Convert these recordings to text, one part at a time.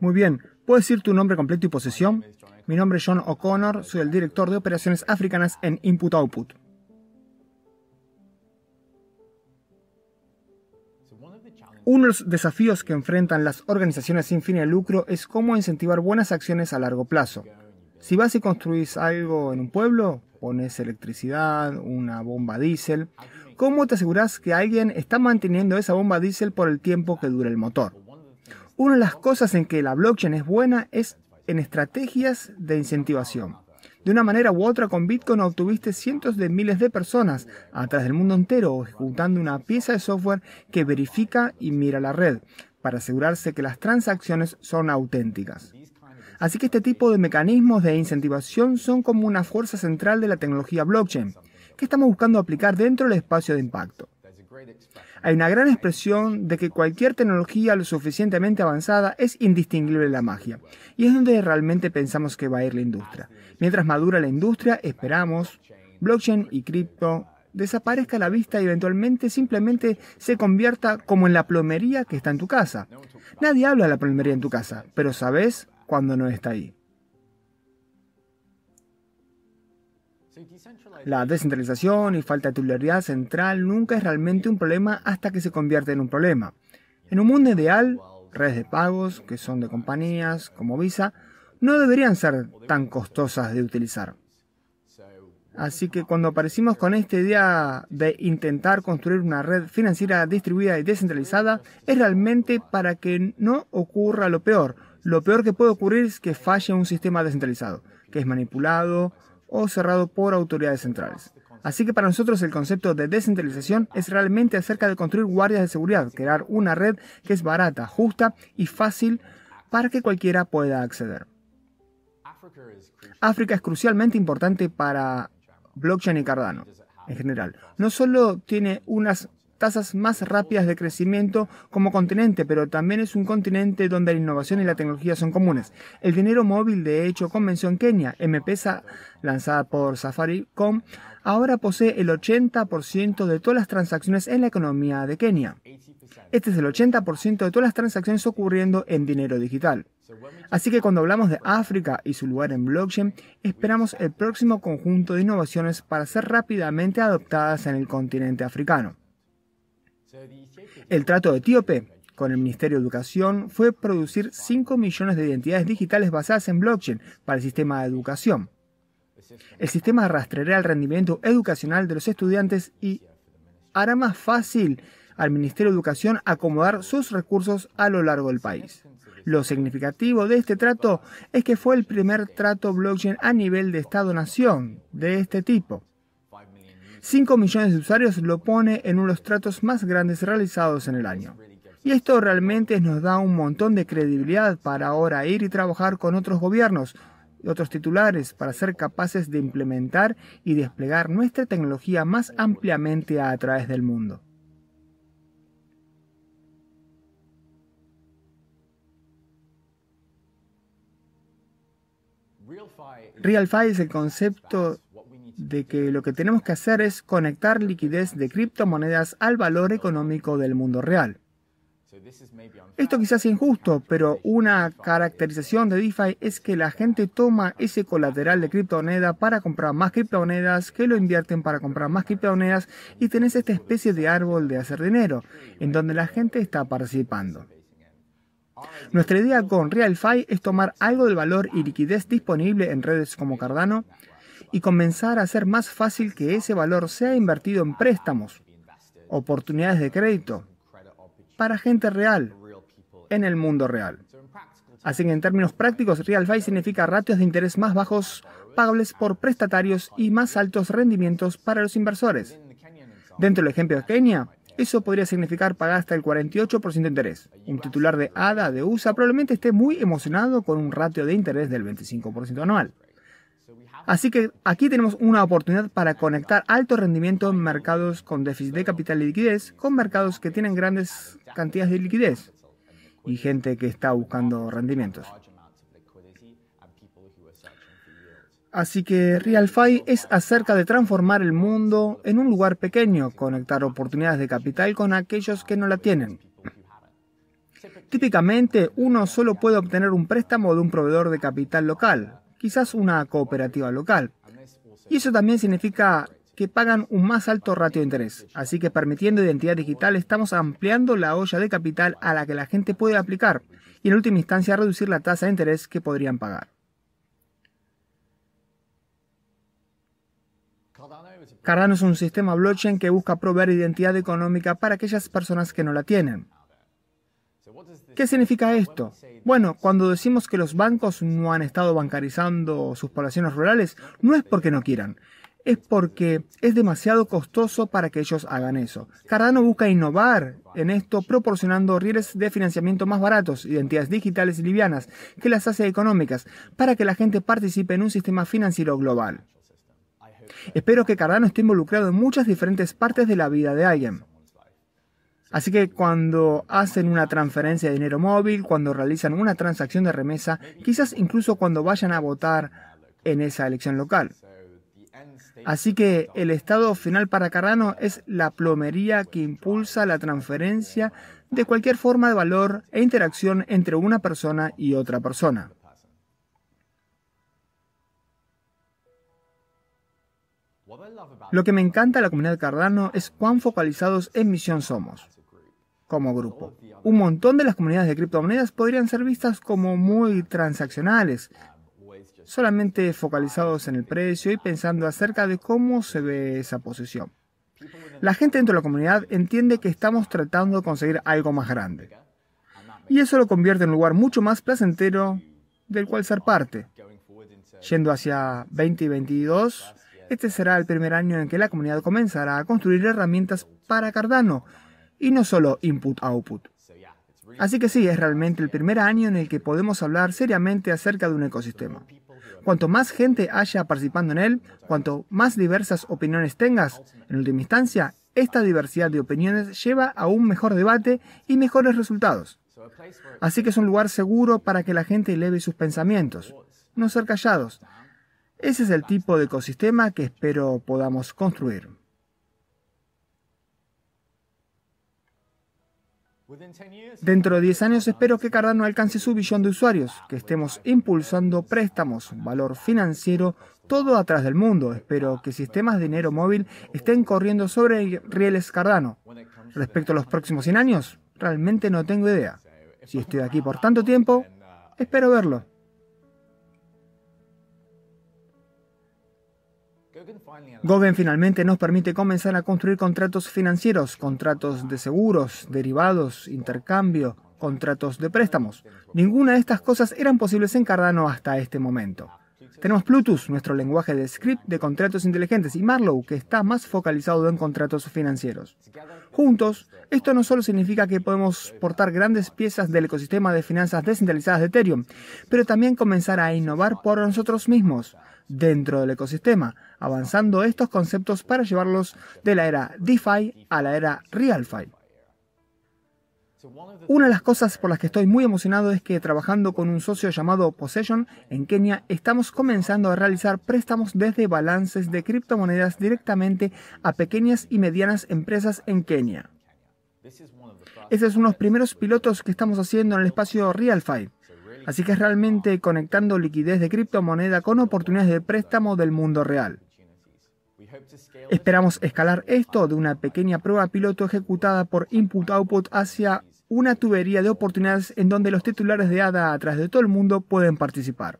Muy bien, ¿puedes decir tu nombre completo y posesión? Mi nombre es John O'Connor, soy el director de operaciones africanas en Input Output. Uno de los desafíos que enfrentan las organizaciones sin fin de lucro es cómo incentivar buenas acciones a largo plazo. Si vas y construís algo en un pueblo, pones electricidad, una bomba diésel, ¿cómo te aseguras que alguien está manteniendo esa bomba diésel por el tiempo que dura el motor? Una de las cosas en que la blockchain es buena es en estrategias de incentivación. De una manera u otra, con Bitcoin obtuviste cientos de miles de personas atrás del mundo entero ejecutando una pieza de software que verifica y mira la red para asegurarse que las transacciones son auténticas. Así que este tipo de mecanismos de incentivación son como una fuerza central de la tecnología blockchain que estamos buscando aplicar dentro del espacio de impacto. Hay una gran expresión de que cualquier tecnología lo suficientemente avanzada es indistinguible de la magia, y es donde realmente pensamos que va a ir la industria. Mientras madura la industria, esperamos blockchain y cripto desaparezca a la vista y eventualmente simplemente se convierta como en la plomería que está en tu casa. Nadie habla de la plomería en tu casa, pero sabes cuando no está ahí. La descentralización y falta de titularidad central nunca es realmente un problema hasta que se convierte en un problema. En un mundo ideal, redes de pagos, que son de compañías como Visa, no deberían ser tan costosas de utilizar. Así que cuando aparecimos con esta idea de intentar construir una red financiera distribuida y descentralizada, es realmente para que no ocurra lo peor. Lo peor que puede ocurrir es que falle un sistema descentralizado, que es manipulado o cerrado por autoridades centrales. Así que para nosotros el concepto de descentralización es realmente acerca de construir guardias de seguridad, crear una red que es barata, justa y fácil para que cualquiera pueda acceder. África es crucialmente importante para blockchain y Cardano en general. No solo tiene unas tasas más rápidas de crecimiento como continente, pero también es un continente donde la innovación y la tecnología son comunes. El dinero móvil, de hecho, convenció en Kenia. MPSA, lanzada por Safaricom, ahora posee el 80% de todas las transacciones en la economía de Kenia. Este es el 80% de todas las transacciones ocurriendo en dinero digital. Así que cuando hablamos de África y su lugar en blockchain, esperamos el próximo conjunto de innovaciones para ser rápidamente adoptadas en el continente africano. El trato de etíope con el Ministerio de Educación fue producir 5 millones de identidades digitales basadas en blockchain para el sistema de educación. El sistema rastreará el rendimiento educacional de los estudiantes y hará más fácil al Ministerio de Educación acomodar sus recursos a lo largo del país. Lo significativo de este trato es que fue el primer trato blockchain a nivel de Estado-Nación de este tipo. 5 millones de usuarios lo pone en uno de los tratos más grandes realizados en el año. Y esto realmente nos da un montón de credibilidad para ahora ir y trabajar con otros gobiernos y otros titulares para ser capaces de implementar y desplegar nuestra tecnología más ampliamente a través del mundo. RealFi es el concepto de que lo que tenemos que hacer es conectar liquidez de criptomonedas al valor económico del mundo real. Esto quizás es injusto, pero una caracterización de DeFi es que la gente toma ese colateral de criptomoneda para comprar más criptomonedas, que lo invierten para comprar más criptomonedas y tenés esta especie de árbol de hacer dinero, en donde la gente está participando. Nuestra idea con RealFi es tomar algo del valor y liquidez disponible en redes como Cardano y comenzar a hacer más fácil que ese valor sea invertido en préstamos, oportunidades de crédito, para gente real, en el mundo real. Así que en términos prácticos, RealFi significa ratios de interés más bajos pagables por prestatarios y más altos rendimientos para los inversores. Dentro del ejemplo de Kenia, eso podría significar pagar hasta el 48% de interés. Un titular de ADA de USA probablemente esté muy emocionado con un ratio de interés del 25% anual. Así que aquí tenemos una oportunidad para conectar alto rendimiento en mercados con déficit de capital y liquidez con mercados que tienen grandes cantidades de liquidez y gente que está buscando rendimientos. Así que RealFi es acerca de transformar el mundo en un lugar pequeño, conectar oportunidades de capital con aquellos que no la tienen. Típicamente, uno solo puede obtener un préstamo de un proveedor de capital local, quizás una cooperativa local. Y eso también significa que pagan un más alto ratio de interés. Así que permitiendo identidad digital estamos ampliando la olla de capital a la que la gente puede aplicar y en última instancia reducir la tasa de interés que podrían pagar. Cardano es un sistema blockchain que busca proveer identidad económica para aquellas personas que no la tienen. ¿Qué significa esto? Bueno, cuando decimos que los bancos no han estado bancarizando sus poblaciones rurales, no es porque no quieran, es porque es demasiado costoso para que ellos hagan eso. Cardano busca innovar en esto proporcionando rieles de financiamiento más baratos, identidades digitales y livianas, que las hace económicas, para que la gente participe en un sistema financiero global. Espero que Cardano esté involucrado en muchas diferentes partes de la vida de alguien. Así que cuando hacen una transferencia de dinero móvil, cuando realizan una transacción de remesa, quizás incluso cuando vayan a votar en esa elección local. Así que el estado final para Cardano es la plomería que impulsa la transferencia de cualquier forma de valor e interacción entre una persona y otra persona. Lo que me encanta de la comunidad de Cardano es cuán focalizados en misión somos como grupo. Un montón de las comunidades de criptomonedas podrían ser vistas como muy transaccionales, solamente focalizados en el precio y pensando acerca de cómo se ve esa posición. La gente dentro de la comunidad entiende que estamos tratando de conseguir algo más grande. Y eso lo convierte en un lugar mucho más placentero del cual ser parte. Yendo hacia 2022, este será el primer año en que la comunidad comenzará a construir herramientas para Cardano y no solo input-output. Así que sí, es realmente el primer año en el que podemos hablar seriamente acerca de un ecosistema. Cuanto más gente haya participando en él, cuanto más diversas opiniones tengas, en última instancia, esta diversidad de opiniones lleva a un mejor debate y mejores resultados. Así que es un lugar seguro para que la gente eleve sus pensamientos, no ser callados. Ese es el tipo de ecosistema que espero podamos construir. Dentro de 10 años espero que Cardano alcance su billón de usuarios, que estemos impulsando préstamos, valor financiero, todo atrás del mundo. Espero que sistemas de dinero móvil estén corriendo sobre rieles Cardano. Respecto a los próximos 100 años, realmente no tengo idea. Si estoy aquí por tanto tiempo, espero verlo. Goven finalmente nos permite comenzar a construir contratos financieros, contratos de seguros, derivados, intercambio, contratos de préstamos. Ninguna de estas cosas eran posibles en Cardano hasta este momento. Tenemos Plutus, nuestro lenguaje de script de contratos inteligentes, y Marlowe, que está más focalizado en contratos financieros. Juntos, esto no solo significa que podemos portar grandes piezas del ecosistema de finanzas descentralizadas de Ethereum, pero también comenzar a innovar por nosotros mismos, dentro del ecosistema, avanzando estos conceptos para llevarlos de la era DeFi a la era RealFi. Una de las cosas por las que estoy muy emocionado es que trabajando con un socio llamado Possession en Kenia estamos comenzando a realizar préstamos desde balances de criptomonedas directamente a pequeñas y medianas empresas en Kenia. Ese es uno de los primeros pilotos que estamos haciendo en el espacio RealFi. Así que es realmente conectando liquidez de criptomoneda con oportunidades de préstamo del mundo real. Esperamos escalar esto de una pequeña prueba piloto ejecutada por Input-Output hacia una tubería de oportunidades en donde los titulares de ADA atrás de todo el mundo pueden participar.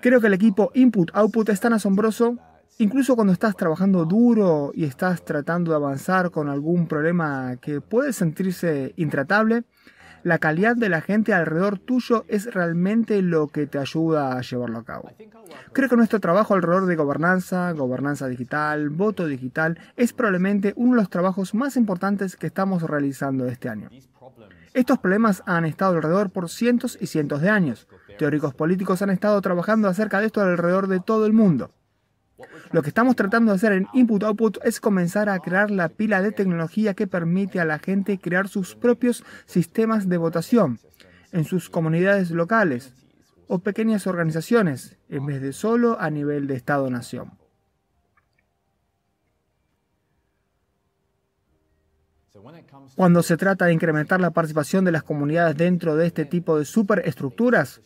Creo que el equipo Input-Output es tan asombroso Incluso cuando estás trabajando duro y estás tratando de avanzar con algún problema que puede sentirse intratable, la calidad de la gente alrededor tuyo es realmente lo que te ayuda a llevarlo a cabo. Creo que nuestro trabajo alrededor de gobernanza, gobernanza digital, voto digital, es probablemente uno de los trabajos más importantes que estamos realizando este año. Estos problemas han estado alrededor por cientos y cientos de años. Teóricos políticos han estado trabajando acerca de esto alrededor de todo el mundo. Lo que estamos tratando de hacer en Input Output es comenzar a crear la pila de tecnología que permite a la gente crear sus propios sistemas de votación en sus comunidades locales o pequeñas organizaciones, en vez de solo a nivel de Estado-Nación. Cuando se trata de incrementar la participación de las comunidades dentro de este tipo de superestructuras,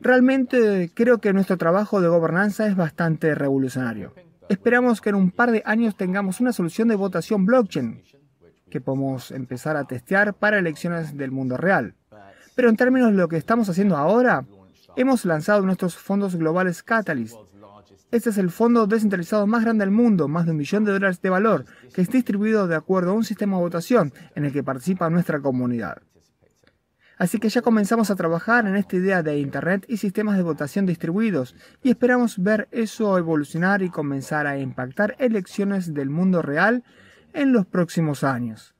Realmente creo que nuestro trabajo de gobernanza es bastante revolucionario. Esperamos que en un par de años tengamos una solución de votación blockchain que podemos empezar a testear para elecciones del mundo real. Pero en términos de lo que estamos haciendo ahora, hemos lanzado nuestros fondos globales Catalyst. Este es el fondo descentralizado más grande del mundo, más de un millón de dólares de valor, que es distribuido de acuerdo a un sistema de votación en el que participa nuestra comunidad. Así que ya comenzamos a trabajar en esta idea de Internet y sistemas de votación distribuidos y esperamos ver eso evolucionar y comenzar a impactar elecciones del mundo real en los próximos años.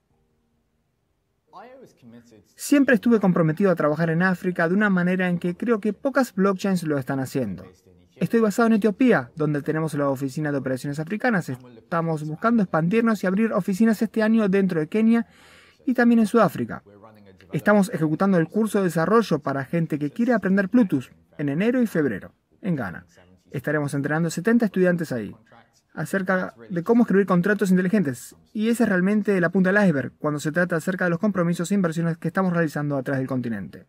Siempre estuve comprometido a trabajar en África de una manera en que creo que pocas blockchains lo están haciendo. Estoy basado en Etiopía, donde tenemos la oficina de operaciones africanas. Estamos buscando expandirnos y abrir oficinas este año dentro de Kenia y también en Sudáfrica. Estamos ejecutando el curso de desarrollo para gente que quiere aprender Plutus en enero y febrero, en Ghana. Estaremos entrenando 70 estudiantes ahí acerca de cómo escribir contratos inteligentes. Y esa es realmente la punta del iceberg cuando se trata acerca de los compromisos e inversiones que estamos realizando atrás del continente.